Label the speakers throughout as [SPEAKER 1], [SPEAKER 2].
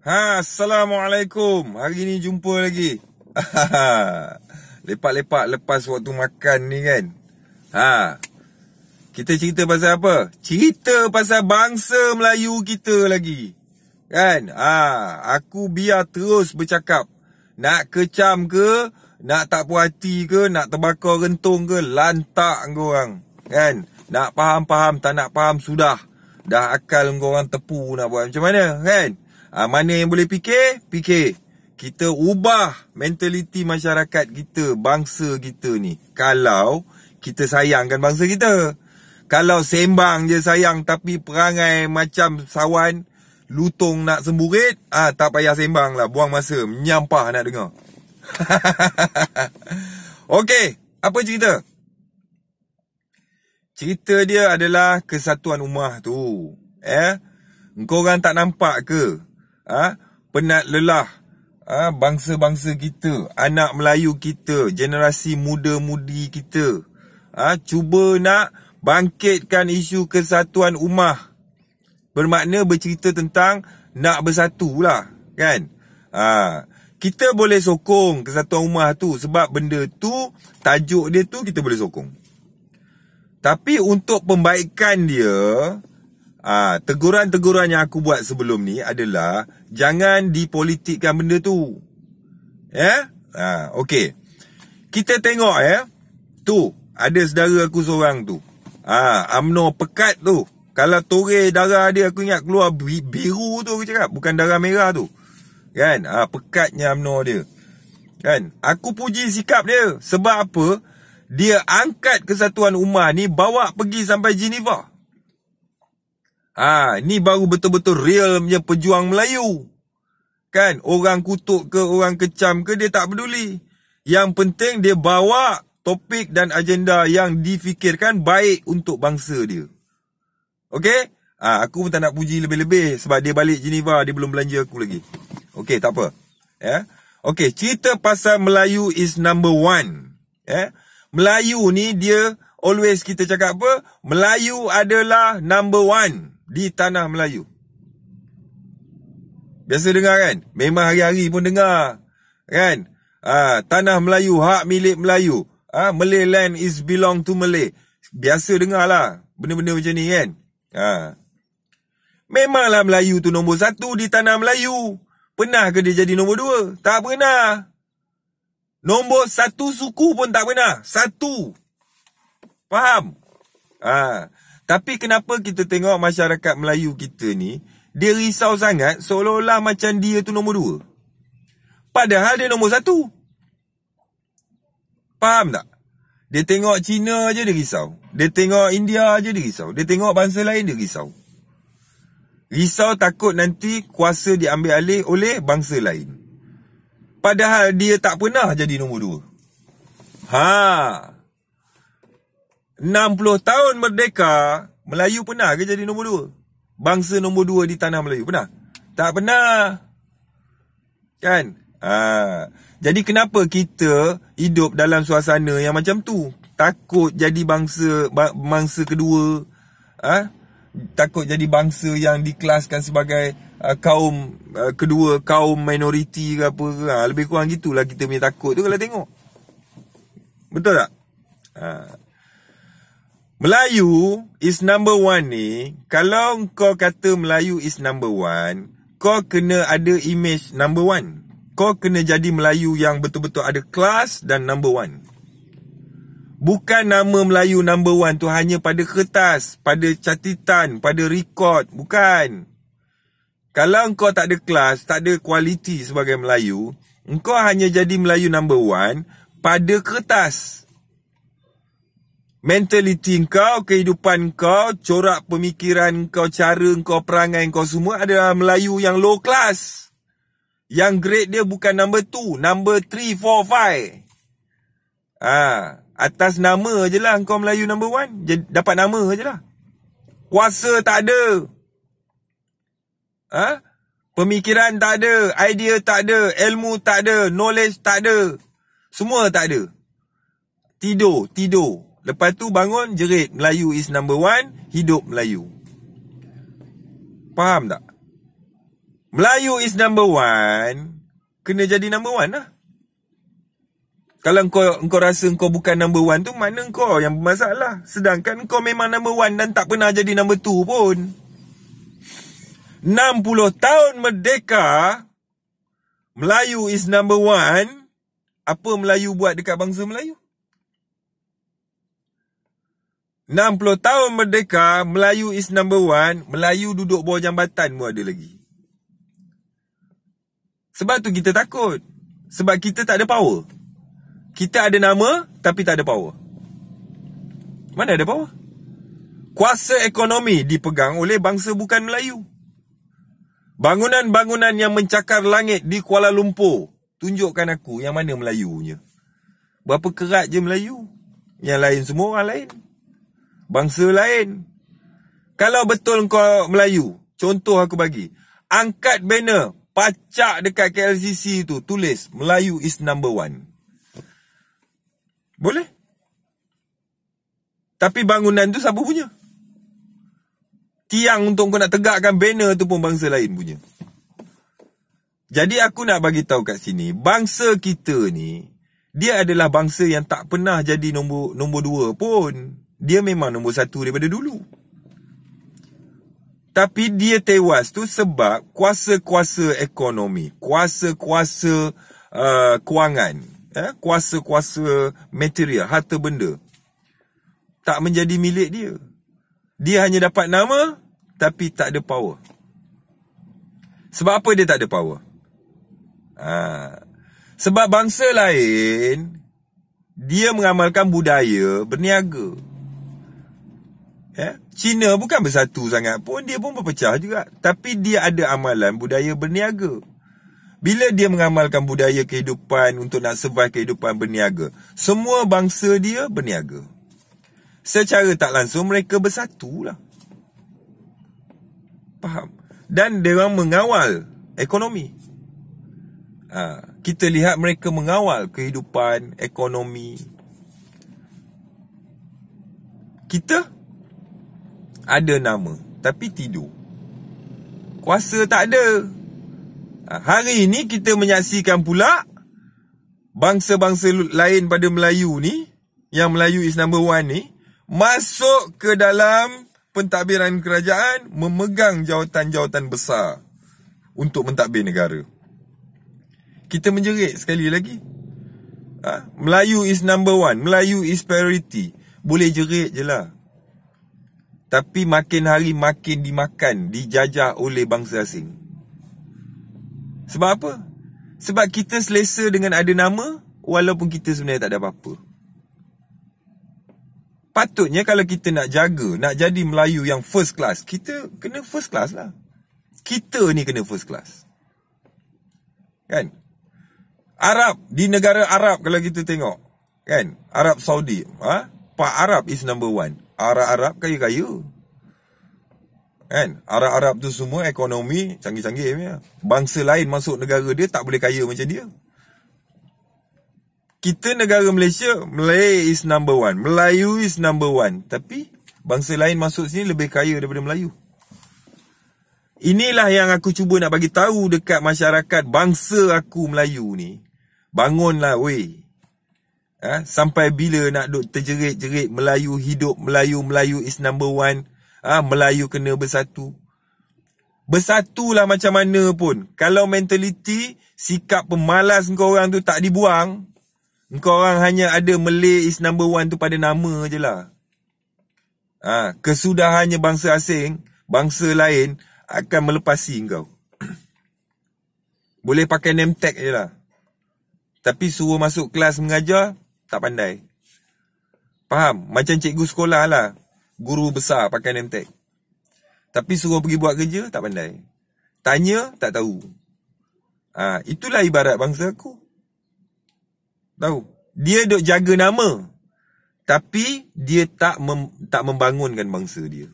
[SPEAKER 1] Ha, Assalamualaikum Hari ni jumpa lagi Lepak-lepak lepas waktu makan ni kan Ha, Kita cerita pasal apa? Cerita pasal bangsa Melayu kita lagi Kan? Ha, aku biar terus bercakap Nak kecam ke? Nak tak puas hati ke? Nak terbakar rentung ke? Lantak korang Kan? Nak faham-faham Tak nak faham sudah Dah akal korang tepu nak buat macam mana Kan? Ha, mana yang boleh fikir? Fikir. Kita ubah mentaliti masyarakat kita, bangsa kita ni. Kalau kita sayangkan bangsa kita. Kalau sembang je sayang tapi perangai macam sawan lutung nak semburit, ah ha, tak payah sembang lah. Buang masa. Menyampah nak dengar. Okey, apa cerita? Cerita dia adalah kesatuan umah tu. Eh? Kau orang tak nampak ke? ha, penat lelah ha, bangsa-bangsa kita, anak Melayu kita, generasi muda-mudi kita. Ha, cuba nak bangkitkan isu kesatuan umah. Bermakna bercerita tentang nak bersatu lah. Kan? Ha, kita boleh sokong kesatuan umah tu sebab benda tu, tajuk dia tu kita boleh sokong. Tapi untuk pembaikan dia, Ah, teguran-teguran yang aku buat sebelum ni adalah jangan dipolitikkan benda tu. Ya? Yeah? Ha, ah, okey. Kita tengok ya. Yeah? Tu, ada sedara aku seorang tu. Ah, ha, UMNO pekat tu. Kalau tore darah dia aku ingat keluar biru tu aku cakap, bukan darah merah tu. Kan? Ah, pekatnya amno dia. Kan? Aku puji sikap dia. Sebab apa? Dia angkat kesatuan umat ni bawa pergi sampai Geneva. Ha, ni baru betul-betul real punya pejuang Melayu. Kan? Orang kutuk ke, orang kecam ke, dia tak peduli. Yang penting dia bawa topik dan agenda yang difikirkan baik untuk bangsa dia. Okay? Ha, aku pun tak nak puji lebih-lebih sebab dia balik Geneva, dia belum belanja aku lagi. Okay, tak apa. Yeah? Okay, cerita pasal Melayu is number one. Yeah? Melayu ni dia always kita cakap apa? Melayu adalah number one di tanah Melayu. Biasa dengar kan? Memang hari-hari pun dengar. Kan? Ah, tanah Melayu, hak milik Melayu. Ah, Malay land is belong to Malay. Biasa dengar lah. Benda-benda macam ni kan? Ah. Memanglah Melayu tu nombor satu di tanah Melayu. Pernah ke dia jadi nombor dua? Tak pernah. Nombor satu suku pun tak pernah. Satu. Faham? Ah. Tapi kenapa kita tengok masyarakat Melayu kita ni Dia risau sangat seolah-olah macam dia tu nombor dua Padahal dia nombor satu Faham tak? Dia tengok China aja dia risau Dia tengok India aja dia risau Dia tengok bangsa lain dia risau Risau takut nanti kuasa diambil alih oleh bangsa lain Padahal dia tak pernah jadi nombor dua Haa 60 tahun merdeka, Melayu pernah ke jadi nombor 2? Bangsa nombor 2 di tanah Melayu pernah? Tak pernah. Kan? Ha. Jadi kenapa kita hidup dalam suasana yang macam tu? Takut jadi bangsa bangsa kedua. Ah? Ha? Takut jadi bangsa yang dikelaskan sebagai uh, kaum uh, kedua, kaum minoriti ke apa ke. Ha, lebih kurang gitulah kita punya takut tu kalau tengok. Betul tak? Ha. Melayu is number one ni, kalau kau kata Melayu is number one, kau kena ada image number one. Kau kena jadi Melayu yang betul-betul ada kelas dan number one. Bukan nama Melayu number one tu hanya pada kertas, pada catatan, pada rekod. Bukan. Kalau kau tak ada kelas, tak ada kualiti sebagai Melayu, kau hanya jadi Melayu number one pada kertas mentaliti kau, kehidupan kau, corak pemikiran kau, cara kau, perangai kau semua adalah Melayu yang low class. Yang great dia bukan number 2, number 3, 4, 5. Ah, atas nama je lah kau Melayu number 1. Dapat nama je lah. Kuasa tak ada. Ah, ha? Pemikiran tak ada. Idea tak ada. Ilmu tak ada. Knowledge tak ada. Semua tak ada. Tidur, tidur. Lepas tu bangun jerit Melayu is number one Hidup Melayu Faham tak? Melayu is number one Kena jadi number one lah Kalau kau, engkau rasa kau bukan number one tu Mana kau yang bermasalah Sedangkan kau memang number one Dan tak pernah jadi number two pun 60 tahun merdeka Melayu is number one Apa Melayu buat dekat bangsa Melayu? 60 tahun merdeka, Melayu is number one, Melayu duduk bawah jambatan pun ada lagi. Sebab tu kita takut. Sebab kita tak ada power. Kita ada nama, tapi tak ada power. Mana ada power? Kuasa ekonomi dipegang oleh bangsa bukan Melayu. Bangunan-bangunan yang mencakar langit di Kuala Lumpur. Tunjukkan aku yang mana Melayunya. Berapa kerat je Melayu. Yang lain semua orang lain bangsa lain. Kalau betul kau Melayu, contoh aku bagi. Angkat banner, pacak dekat KLCC tu, tulis Melayu is number one. Boleh? Tapi bangunan tu siapa punya? Tiang untuk kau nak tegakkan banner tu pun bangsa lain punya. Jadi aku nak bagi tahu kat sini, bangsa kita ni dia adalah bangsa yang tak pernah jadi nombor nombor dua pun dia memang nombor satu daripada dulu. Tapi dia tewas tu sebab kuasa-kuasa ekonomi, kuasa-kuasa uh, kewangan, eh? kuasa-kuasa material, harta benda. Tak menjadi milik dia. Dia hanya dapat nama tapi tak ada power. Sebab apa dia tak ada power? Ha. Sebab bangsa lain, dia mengamalkan budaya berniaga. Berniaga. Eh? Cina bukan bersatu sangat pun dia pun berpecah juga. Tapi dia ada amalan budaya berniaga. Bila dia mengamalkan budaya kehidupan untuk nak survive kehidupan berniaga, semua bangsa dia berniaga. Secara tak langsung mereka bersatulah. Faham? Dan dia mengawal ekonomi. Ha, kita lihat mereka mengawal kehidupan, ekonomi. Kita ada nama tapi tidur. Kuasa tak ada. Ha, hari ini kita menyaksikan pula bangsa-bangsa lain pada Melayu ni yang Melayu is number one ni masuk ke dalam pentadbiran kerajaan memegang jawatan-jawatan besar untuk mentadbir negara. Kita menjerit sekali lagi. Ha? Melayu is number one. Melayu is priority. Boleh jerit je lah. Tapi makin hari makin dimakan, dijajah oleh bangsa asing. Sebab apa? Sebab kita selesa dengan ada nama walaupun kita sebenarnya tak ada apa-apa. Patutnya kalau kita nak jaga, nak jadi Melayu yang first class, kita kena first class lah. Kita ni kena first class. Kan? Arab, di negara Arab kalau kita tengok. Kan? Arab Saudi. Ha? Pak Arab is number one. Arab-Arab kaya-kaya. Kan? Arab-Arab tu semua ekonomi canggih-canggih. Ya. Bangsa lain masuk negara dia tak boleh kaya macam dia. Kita negara Malaysia, Malay is number one. Melayu is number one. Tapi bangsa lain masuk sini lebih kaya daripada Melayu. Inilah yang aku cuba nak bagi tahu dekat masyarakat bangsa aku Melayu ni. Bangunlah weh. Ha? Sampai bila nak duk terjerit-jerit Melayu hidup, Melayu, Melayu is number one. Ha? Melayu kena bersatu. Bersatulah macam mana pun. Kalau mentaliti, sikap pemalas kau orang tu tak dibuang. Kau orang hanya ada Malay is number one tu pada nama je lah. Ha, kesudahannya bangsa asing, bangsa lain akan melepasi kau. Boleh pakai name tag je lah. Tapi suruh masuk kelas mengajar, tak pandai. Faham? Macam cikgu sekolah lah. Guru besar pakai name tag. Tapi suruh pergi buat kerja, tak pandai. Tanya, tak tahu. Ha, itulah ibarat bangsa aku. Tahu? Dia dok jaga nama. Tapi dia tak mem, tak membangunkan bangsa dia.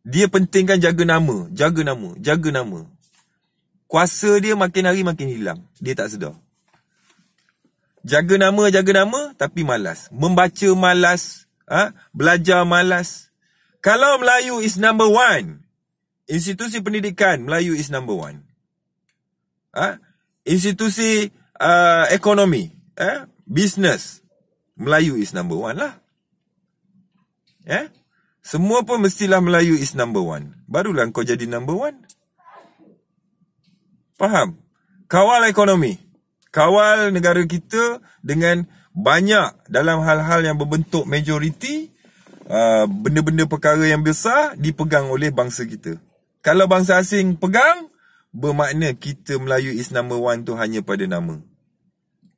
[SPEAKER 1] Dia pentingkan jaga nama. Jaga nama. Jaga nama. Kuasa dia makin hari makin hilang. Dia tak sedar. Jaga nama, jaga nama tapi malas. Membaca malas. Ha? Belajar malas. Kalau Melayu is number one. Institusi pendidikan Melayu is number one. Ha? Institusi uh, ekonomi. Eh? Business. Melayu is number one lah. Eh? Semua pun mestilah Melayu is number one. Barulah kau jadi number one. Faham? Kawal ekonomi. Ekonomi kawal negara kita dengan banyak dalam hal-hal yang berbentuk majoriti uh, benda-benda perkara yang besar dipegang oleh bangsa kita. Kalau bangsa asing pegang bermakna kita Melayu is number one tu hanya pada nama.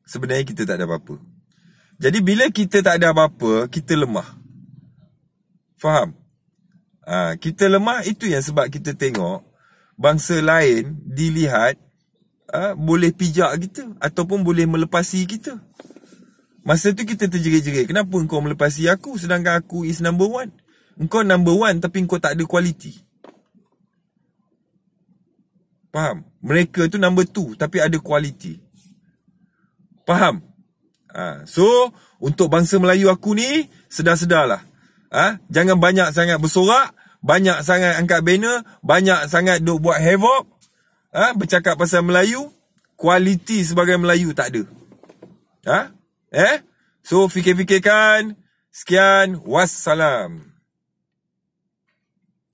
[SPEAKER 1] Sebenarnya kita tak ada apa-apa. Jadi bila kita tak ada apa-apa, kita lemah. Faham? Ha, kita lemah itu yang sebab kita tengok bangsa lain dilihat ha, boleh pijak kita ataupun boleh melepasi kita. Masa tu kita terjerit-jerit. Kenapa engkau melepasi aku sedangkan aku is number one? Engkau number one tapi engkau tak ada kualiti. Faham? Mereka tu number two tapi ada kualiti. Faham? Ha, so, untuk bangsa Melayu aku ni, sedar-sedarlah. Ha, jangan banyak sangat bersorak, banyak sangat angkat banner, banyak sangat duk buat havoc, ha? bercakap pasal Melayu, kualiti sebagai Melayu tak ada. Ha? Eh? So fikir-fikirkan. Sekian, wassalam.